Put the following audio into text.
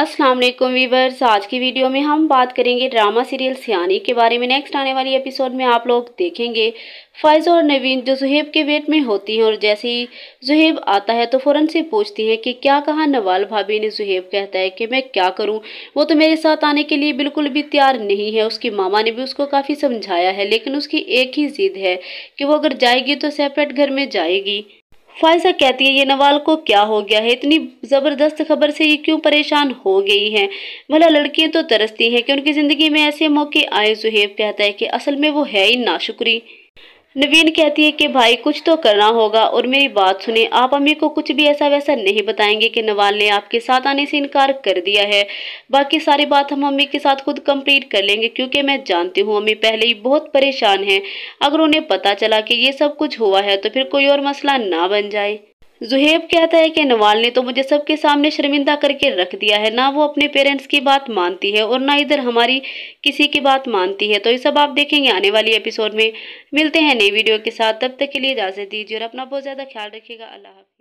अस्सलाम वालेकुम वीवर्स आज की वीडियो में हम बात करेंगे ड्रामा सीरियल सियानी के बारे में नेक्स्ट आने वाली एपिसोड में आप लोग देखेंगे फ़ैज़ और नवीन जो जुहेब के वेट में होती हैं और जैसे ही जुहेब आता है तो फ़ौरन से पूछती हैं कि क्या कहा नवाल भाभी ने जुहेब कहता है कि मैं क्या करूं वो तो मेरे साथ आने के लिए बिल्कुल भी तैयार नहीं है उसकी मामा ने भी उसको काफ़ी समझाया है लेकिन उसकी एक ही जिद है कि वो अगर जाएगी तो सेपरेट घर में जाएगी फायसा कहती है ये नवाल को क्या हो गया है इतनी ज़बरदस्त खबर से ये क्यों परेशान हो गई हैं भला लड़कियां तो तरसती हैं कि उनकी ज़िंदगी में ऐसे मौके आए जुहेब कहता है कि असल में वो है ही नाशुक्री नवीन कहती है कि भाई कुछ तो करना होगा और मेरी बात सुने आप अम्मी को कुछ भी ऐसा वैसा नहीं बताएंगे कि नवाल ने आपके साथ आने से इनकार कर दिया है बाकी सारी बात हम अम्मी के साथ खुद कंप्लीट कर लेंगे क्योंकि मैं जानती हूँ अम्मी पहले ही बहुत परेशान हैं अगर उन्हें पता चला कि ये सब कुछ हुआ है तो फिर कोई और मसला ना बन जाए जुहेब कहता है कि नवाल ने तो मुझे सबके सामने शर्मिंदा करके रख दिया है ना वो अपने पेरेंट्स की बात मानती है और ना इधर हमारी किसी की बात मानती है तो ये सब आप देखेंगे आने वाली एपिसोड में मिलते हैं नई वीडियो के साथ तब तक के लिए इजाज़त दीजिए और अपना बहुत ज़्यादा ख्याल रखिएगा अल्लाह